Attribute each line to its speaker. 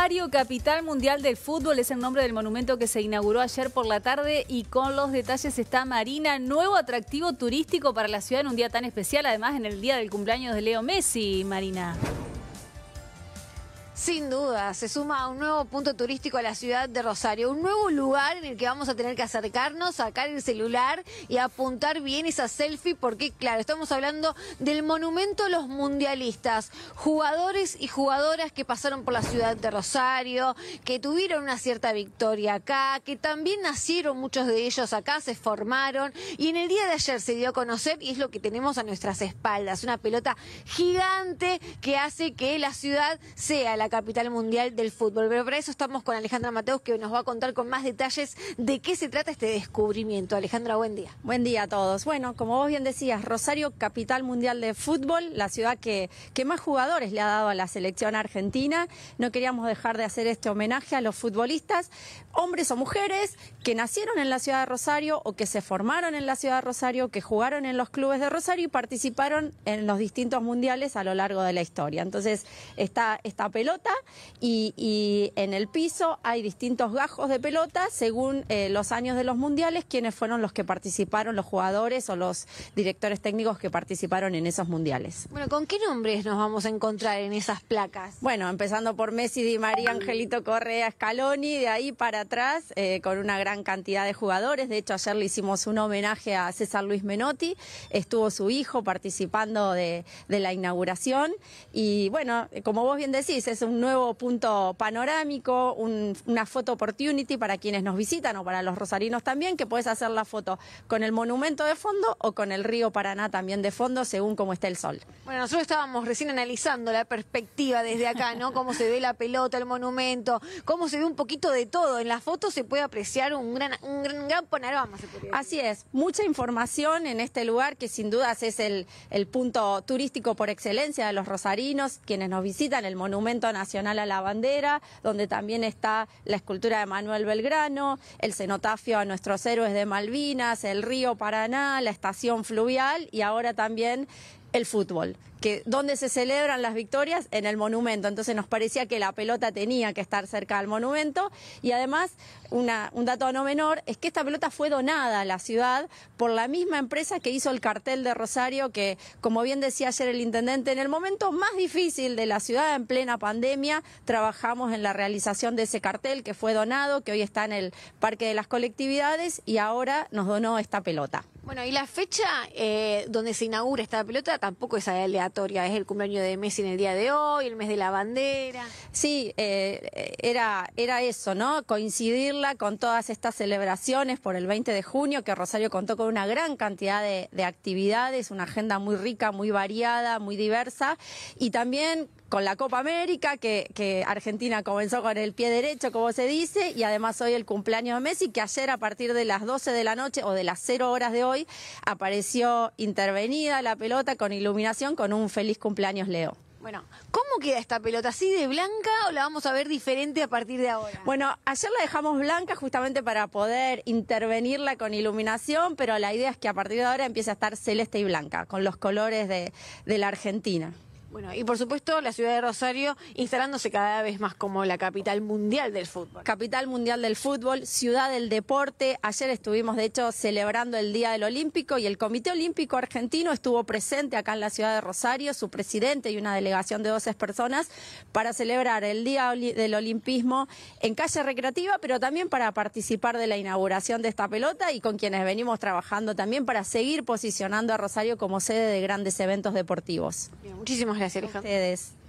Speaker 1: Rosario, capital mundial del fútbol, es el nombre del monumento que se inauguró ayer por la tarde y con los detalles está Marina, nuevo atractivo turístico para la ciudad en un día tan especial, además en el día del cumpleaños de Leo Messi, Marina. Sin duda, se suma a un nuevo punto turístico a la ciudad de Rosario, un nuevo lugar en el que vamos a tener que acercarnos, sacar el celular y apuntar bien esa selfie, porque claro, estamos hablando del monumento a los mundialistas, jugadores y jugadoras que pasaron por la ciudad de Rosario, que tuvieron una cierta victoria acá, que también nacieron muchos de ellos acá, se formaron y en el día de ayer se dio a conocer y es lo que tenemos a nuestras espaldas, una pelota gigante que hace que la ciudad sea la capital mundial del fútbol. Pero para eso estamos con Alejandra Mateus, que nos va a contar con más detalles de qué se trata este
Speaker 2: descubrimiento. Alejandra, buen día. Buen día a todos. Bueno, como vos bien decías, Rosario, capital mundial de fútbol, la ciudad que, que más jugadores le ha dado a la selección argentina. No queríamos dejar de hacer este homenaje a los futbolistas, hombres o mujeres, que nacieron en la ciudad de Rosario o que se formaron en la ciudad de Rosario, que jugaron en los clubes de Rosario y participaron en los distintos mundiales a lo largo de la historia. Entonces, está esta pelota y, en el piso hay distintos gajos de pelota según eh, los años de los mundiales, quienes fueron los que participaron, los jugadores o los directores técnicos que participaron en esos mundiales. Bueno, ¿con qué nombres nos vamos a encontrar en esas placas? Bueno, empezando por Messi, Di María, Angelito Correa, Scaloni, de ahí para atrás, eh, con una gran cantidad de jugadores. De hecho, ayer le hicimos un homenaje a César Luis Menotti, estuvo su hijo participando de, de la inauguración y bueno, como vos bien decís, es un un nuevo punto panorámico, una foto opportunity para quienes nos visitan o para los rosarinos también, que puedes hacer la foto con el monumento de fondo o con el río Paraná también de fondo, según cómo esté el sol.
Speaker 1: Bueno, nosotros estábamos recién analizando la perspectiva desde acá, ¿no? Cómo se ve la pelota, el monumento, cómo se ve un poquito de todo. En la foto se puede apreciar un gran, un panorama.
Speaker 2: Así es, mucha información en este lugar que sin dudas es el, el punto turístico por excelencia de los rosarinos, quienes nos visitan, el monumento Nacional a la Bandera, donde también está la escultura de Manuel Belgrano, el cenotafio a nuestros héroes de Malvinas, el río Paraná, la estación fluvial y ahora también el fútbol, que donde se celebran las victorias en el monumento, entonces nos parecía que la pelota tenía que estar cerca del monumento y además un dato no menor es que esta pelota fue donada a la ciudad por la misma empresa que hizo el cartel de Rosario que como bien decía ayer el intendente en el momento más difícil de la ciudad en plena pandemia trabajamos en la realización de ese cartel que fue donado que hoy está en el Parque de las Colectividades y ahora nos donó esta pelota.
Speaker 1: Bueno, y la fecha eh, donde se inaugura esta pelota tampoco es aleatoria, es el cumpleaños de Messi en el día de hoy, el mes de la bandera. Sí, eh,
Speaker 2: era, era eso, ¿no? Coincidirla con todas estas celebraciones por el 20 de junio, que Rosario contó con una gran cantidad de, de actividades, una agenda muy rica, muy variada, muy diversa, y también con la Copa América, que, Argentina comenzó con el pie derecho, como se dice, y además hoy el cumpleaños de Messi, que ayer a partir de las 12 de la noche o de las 0 horas de hoy apareció intervenida la pelota con iluminación con un feliz cumpleaños Leo.
Speaker 1: Bueno, ¿cómo
Speaker 2: queda esta pelota? ¿Así de blanca o la vamos a ver diferente a partir de ahora? Bueno, ayer la dejamos blanca justamente para poder intervenirla con iluminación, pero la idea es que a partir de ahora empiece a estar celeste y blanca, con los colores de la Argentina. Bueno, y por supuesto la ciudad de Rosario instalándose cada vez más como la capital mundial del fútbol. Capital mundial del fútbol, ciudad del deporte. Ayer estuvimos de hecho celebrando el Día del Olímpico y el Comité Olímpico Argentino estuvo presente acá en la ciudad de Rosario, su presidente y una delegación de 12 personas para celebrar el Día del Olimpismo en calle recreativa, pero también para participar de la inauguración de esta pelota y con quienes venimos trabajando también para seguir posicionando a Rosario como sede de grandes eventos deportivos. muchísimas gracias, a ustedes.